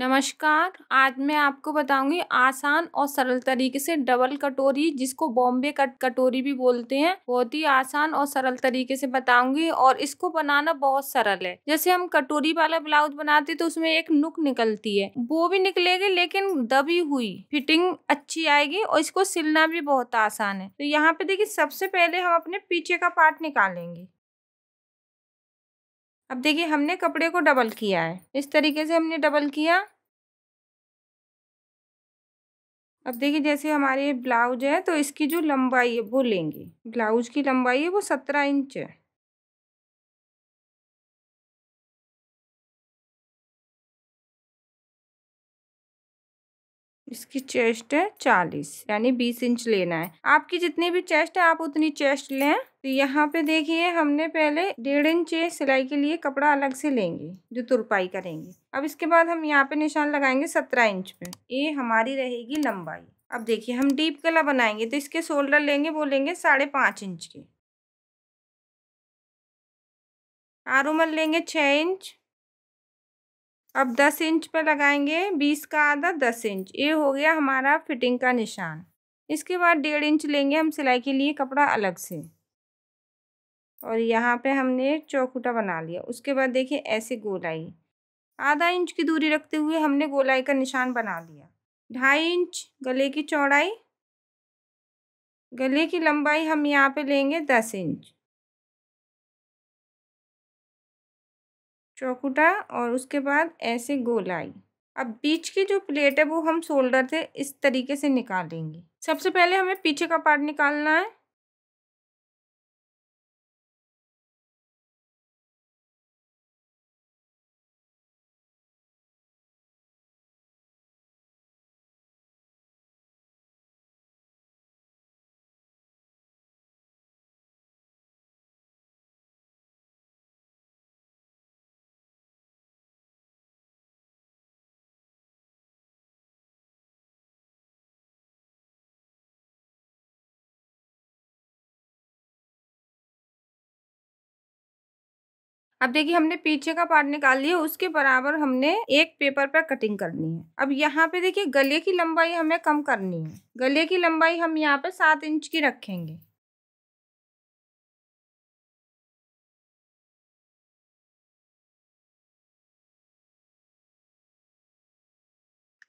नमस्कार आज मैं आपको बताऊंगी आसान और सरल तरीके से डबल कटोरी जिसको बॉम्बे कट कटोरी भी बोलते हैं बहुत ही आसान और सरल तरीके से बताऊंगी और इसको बनाना बहुत सरल है जैसे हम कटोरी वाला ब्लाउज बनाते तो उसमें एक नुक निकलती है वो भी निकलेगी लेकिन दबी हुई फिटिंग अच्छी आएगी और इसको सिलना भी बहुत आसान है तो यहाँ पे देखिए सबसे पहले हम अपने पीछे का पार्ट निकालेंगे अब देखिए हमने कपड़े को डबल किया है इस तरीके से हमने डबल किया अब देखिए जैसे हमारे ब्लाउज है तो इसकी जो लंबाई है वो लेंगे ब्लाउज की लंबाई है वो सत्रह इंच है इसकी चेस्ट है चालीस यानी बीस इंच लेना है आपकी जितनी भी चेस्ट है आप उतनी चेस्ट लें तो यहाँ पे देखिए हमने पहले डेढ़ इंच सिलाई के लिए कपड़ा अलग से लेंगे जो तुरपाई करेंगे अब इसके बाद हम यहाँ पे निशान लगाएंगे सत्रह इंच पे ये हमारी रहेगी लंबाई अब देखिए हम डीप गला बनाएंगे तो इसके शोल्डर लेंगे वो लेंगे साढ़े पाँच इंच के आरूमल लेंगे छः इंच अब दस इंच पर लगाएंगे बीस का आधा दस इंच ये हो गया हमारा फिटिंग का निशान इसके बाद डेढ़ इंच लेंगे हम सिलाई के लिए कपड़ा अलग से और यहाँ पे हमने चौकुटा बना लिया उसके बाद देखिए ऐसे गोलाई आधा इंच की दूरी रखते हुए हमने गोलाई का निशान बना लिया ढाई इंच गले की चौड़ाई गले की लंबाई हम यहाँ पे लेंगे दस इंच चौकुटा और उसके बाद ऐसे गोलाई अब बीच की जो प्लेट है वो हम शोल्डर से इस तरीके से निकालेंगे सबसे पहले हमें पीछे का पार्ट निकालना है अब देखिए हमने पीछे का पार्ट निकाल लिया उसके बराबर हमने एक पेपर पर कटिंग करनी है अब यहाँ पे देखिए गले की लंबाई हमें कम करनी है गले की लंबाई हम यहाँ पे सात इंच की रखेंगे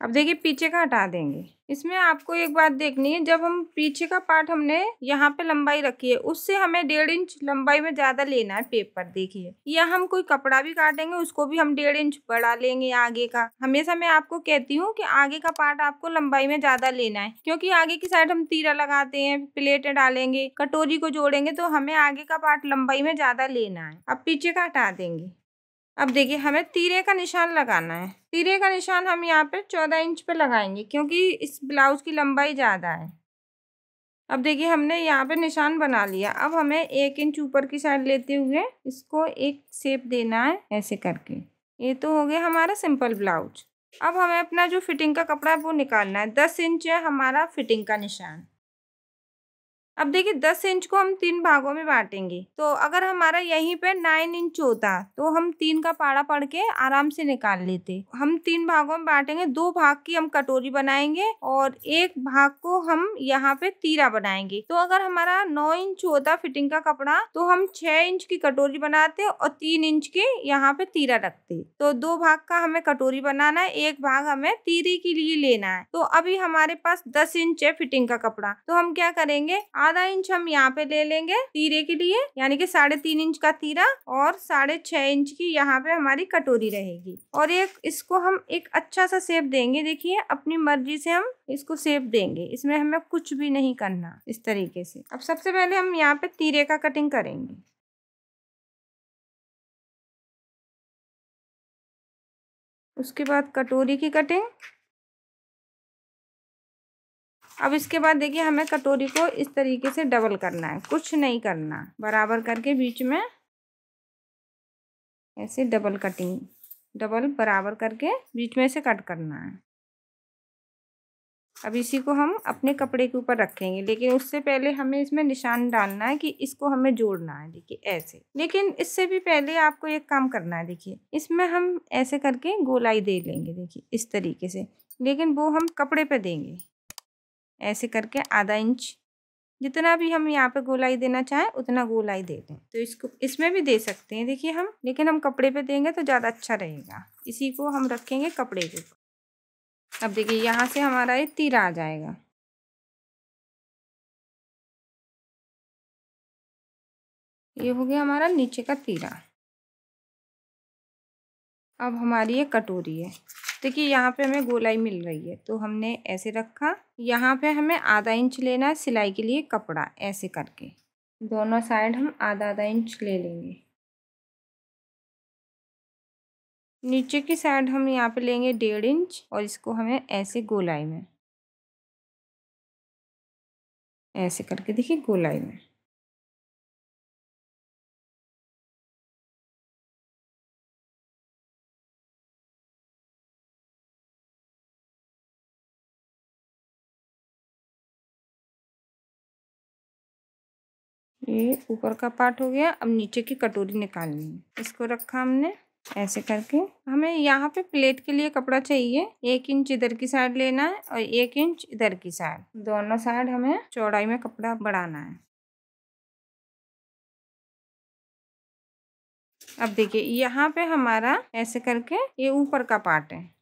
अब देखिए पीछे का हटा देंगे इसमें आपको एक बात देखनी है जब हम पीछे का पार्ट हमने यहाँ पे लंबाई रखी है उससे हमें डेढ़ इंच लंबाई में ज़्यादा लेना है पेपर देखिए या हम कोई कपड़ा भी काटेंगे उसको भी हम डेढ़ इंच बढ़ा लेंगे आगे का हमेशा मैं आपको कहती हूँ कि आगे का पार्ट आपको लंबाई में ज़्यादा लेना है क्योंकि आगे की साइड हम तीरा लगाते हैं प्लेटें डालेंगे कटोरी को जोड़ेंगे तो हमें आगे का पार्ट लंबाई में ज़्यादा लेना है अब पीछे का हटा देंगे अब देखिए हमें तीरे का निशान लगाना है तीरे का निशान हम यहाँ पर चौदह इंच पर लगाएंगे क्योंकि इस ब्लाउज़ की लंबाई ज़्यादा है अब देखिए हमने यहाँ पे निशान बना लिया अब हमें एक इंच ऊपर की साइड लेते हुए इसको एक सेप देना है ऐसे करके ये तो हो गया हमारा सिंपल ब्लाउज अब हमें अपना जो फिटिंग का कपड़ा है वो निकालना है दस इंच है हमारा फिटिंग का निशान अब देखिए दस इंच को हम तीन भागों में बांटेंगे तो अगर हमारा यहीं पे नाइन इंच होता तो हम तीन का पाड़ा पड़ के आराम से निकाल लेते हम तीन भागों में बांटेंगे दो भाग की हम कटोरी बनाएंगे और एक भाग को हम यहाँ पे तीरा बनाएंगे तो अगर हमारा नौ इंच होता फिटिंग का कपड़ा तो हम छह इंच की कटोरी बनाते और तीन इंच के यहाँ पे तीरा रखते तो दो भाग का हमें कटोरी बनाना है एक भाग हमें तीरी के लिए लेना है तो अभी हमारे पास दस इंच है फिटिंग का कपड़ा तो हम क्या करेंगे आधा इंच हम यहाँ पे ले लेंगे तीरे के लिए यानी कि साढ़े तीन इंच का तीरा और साढ़े छह इंच की यहाँ पे हमारी कटोरी रहेगी और एक इसको हम एक अच्छा सा सेप देंगे देखिए अपनी मर्जी से हम इसको सेप देंगे इसमें हमें कुछ भी नहीं करना इस तरीके से अब सबसे पहले हम यहाँ पे तीरे का कटिंग करेंगे उसके बाद कटोरी की कटिंग अब इसके बाद देखिए हमें कटोरी को इस तरीके से डबल करना है कुछ नहीं करना बराबर करके बीच में ऐसे डबल कटिंग डबल बराबर करके बीच में से कट करना है अब इसी को हम अपने कपड़े के ऊपर रखेंगे लेकिन उससे पहले हमें इसमें निशान डालना है कि इसको हमें जोड़ना है देखिए ऐसे लेकिन इससे भी पहले आपको एक काम करना है देखिए इसमें हम ऐसे करके गोलाई दे लेंगे देखिए इस तरीके से लेकिन वो हम कपड़े पे देंगे ऐसे करके आधा इंच जितना भी हम यहाँ पे गोलाई देना चाहें उतना गोलाई दे दें तो इसको इसमें भी दे सकते हैं देखिए हम लेकिन हम कपड़े पे देंगे तो ज़्यादा अच्छा रहेगा इसी को हम रखेंगे कपड़े के ऊपर अब देखिए यहाँ से हमारा ये तीरा आ जाएगा ये हो गया हमारा नीचे का तीरा अब हमारी ये कटोरी है देखिए यहाँ पे हमें गोलाई मिल रही है तो हमने ऐसे रखा यहाँ पे हमें आधा इंच लेना है सिलाई के लिए कपड़ा ऐसे करके दोनों साइड हम आधा आधा इंच ले लेंगे नीचे की साइड हम यहाँ पे लेंगे डेढ़ इंच और इसको हमें ऐसे गोलाई में ऐसे करके देखिए गोलाई में ये ऊपर का पार्ट हो गया अब नीचे की कटोरी निकालनी है इसको रखा हमने ऐसे करके हमें यहाँ पे प्लेट के लिए कपड़ा चाहिए एक इंच इधर की साइड लेना है और एक इंच इधर की साइड दोनों साइड हमें चौड़ाई में कपड़ा बढ़ाना है अब देखिए यहाँ पे हमारा ऐसे करके ये ऊपर का पार्ट है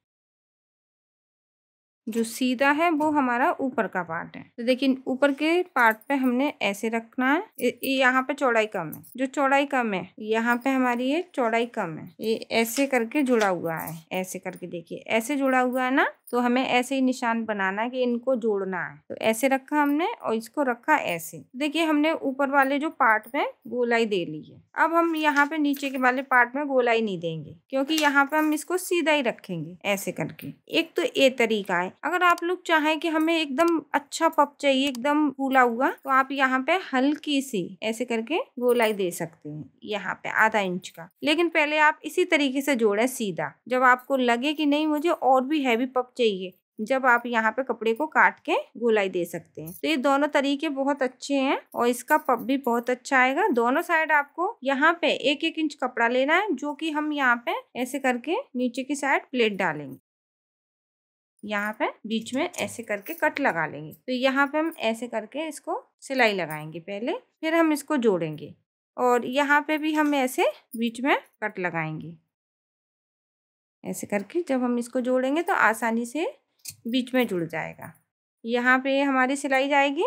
जो सीधा है वो हमारा ऊपर का पार्ट है तो देखिए ऊपर के पार्ट पे हमने ऐसे रखना है यहाँ पे चौड़ाई कम है जो चौड़ाई कम है यहाँ पे हमारी ये चौड़ाई कम है ये ऐसे करके जुड़ा हुआ है ऐसे करके देखिए ऐसे जुड़ा हुआ है ना तो हमें ऐसे ही निशान बनाना है कि इनको जोड़ना है तो ऐसे रखा हमने और इसको रखा ऐसे देखिए हमने ऊपर वाले जो पार्ट में गोलाई दे ली है अब हम यहाँ पे नीचे के वाले पार्ट में गोलाई नहीं देंगे क्योंकि यहाँ पे हम इसको सीधा ही रखेंगे ऐसे करके एक तो ये तरीका है अगर आप लोग चाहें कि हमें एकदम अच्छा पप चाहिए एकदम फूला हुआ तो आप यहाँ पे हल्की सी ऐसे करके गोलाई दे सकते हैं यहाँ पे आधा इंच का लेकिन पहले आप इसी तरीके से जोड़े सीधा जब आपको लगे कि नहीं मुझे और भी हैवी पप चाहिए जब आप यहाँ पे कपड़े को काट के गोलाई दे सकते हैं तो ये दोनों तरीके बहुत अच्छे हैं और इसका पप भी बहुत अच्छा आएगा दोनों साइड आपको यहाँ पे एक एक इंच कपड़ा लेना है जो कि हम यहाँ पे ऐसे करके नीचे की साइड प्लेट डालेंगे यहाँ पे बीच में ऐसे करके कट लगा लेंगे तो यहाँ पे हम ऐसे करके इसको सिलाई लगाएंगे पहले फिर हम इसको जोड़ेंगे और यहाँ पे भी हम ऐसे बीच में कट लगाएंगे ऐसे करके जब हम इसको जोड़ेंगे तो आसानी से बीच में जुड़ जाएगा यहाँ पे हमारी सिलाई जाएगी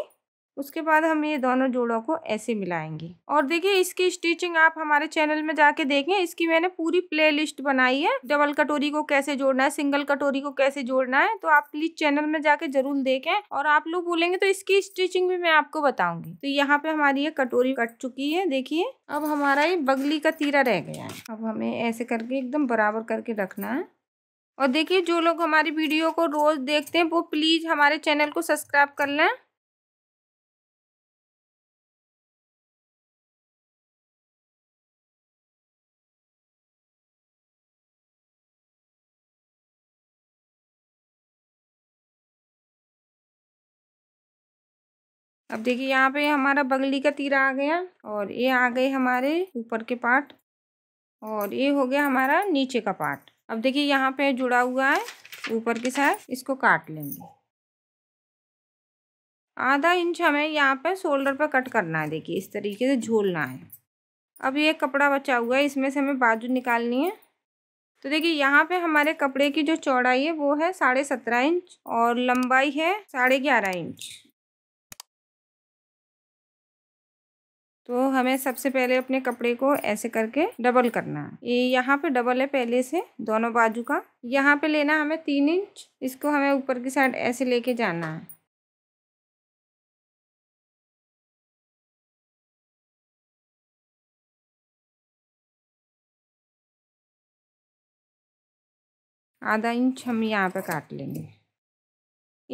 उसके बाद हम ये दोनों जोड़ों को ऐसे मिलाएंगे और देखिए इसकी स्टिचिंग आप हमारे चैनल में जाके देखें इसकी मैंने पूरी प्लेलिस्ट बनाई है डबल कटोरी को कैसे जोड़ना है सिंगल कटोरी को कैसे जोड़ना है तो आप प्लीज चैनल में जाके जरूर देखें और आप लोग बोलेंगे तो इसकी स्टिचिंग भी मैं आपको बताऊंगी तो यहाँ पे हमारी ये कटोरी कट चुकी है देखिए अब हमारा ये बगली का तीरा रह गया है अब हमें ऐसे करके एकदम बराबर करके रखना है और देखिए जो लोग हमारी वीडियो को रोज़ देखते हैं वो प्लीज़ हमारे चैनल को सब्सक्राइब कर लें अब देखिए यहाँ पे हमारा बगली का तीरा आ गया और ये आ गए हमारे ऊपर के पार्ट और ये हो गया हमारा नीचे का पार्ट अब देखिए यहाँ पे जुड़ा हुआ है ऊपर के साइड इसको काट लेंगे आधा इंच हमें यहाँ पे शोल्डर पर कट करना है देखिए इस तरीके से झोलना है अब ये कपड़ा बचा हुआ है इसमें से हमें बाजू निकालनी है तो देखिए यहाँ पे हमारे कपड़े की जो चौड़ाई है वो है साढ़े सत्रह इंच और लंबाई है साढ़े ग्यारह इंच तो हमें सबसे पहले अपने कपड़े को ऐसे करके डबल करना है यहाँ पे डबल है पहले से दोनों बाजू का यहाँ पे लेना हमें तीन इंच इसको हमें ऊपर की साइड ऐसे लेके जाना है आधा इंच हम यहाँ पे काट लेंगे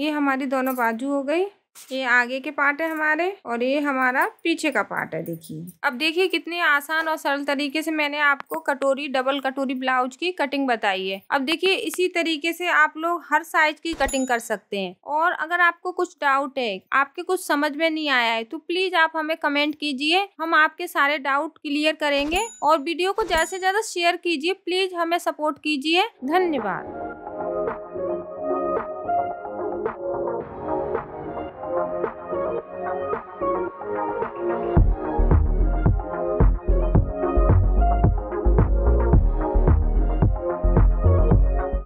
ये हमारी दोनों बाजू हो गई ये आगे के पार्ट है हमारे और ये हमारा पीछे का पार्ट है देखिए अब देखिए कितने आसान और सरल तरीके से मैंने आपको कटोरी डबल कटोरी ब्लाउज की कटिंग बताई है अब देखिए इसी तरीके से आप लोग हर साइज की कटिंग कर सकते हैं और अगर आपको कुछ डाउट है आपके कुछ समझ में नहीं आया है तो प्लीज आप हमें कमेंट कीजिए हम आपके सारे डाउट क्लियर करेंगे और वीडियो को ज्यादा से ज्यादा शेयर कीजिए प्लीज हमें सपोर्ट कीजिए धन्यवाद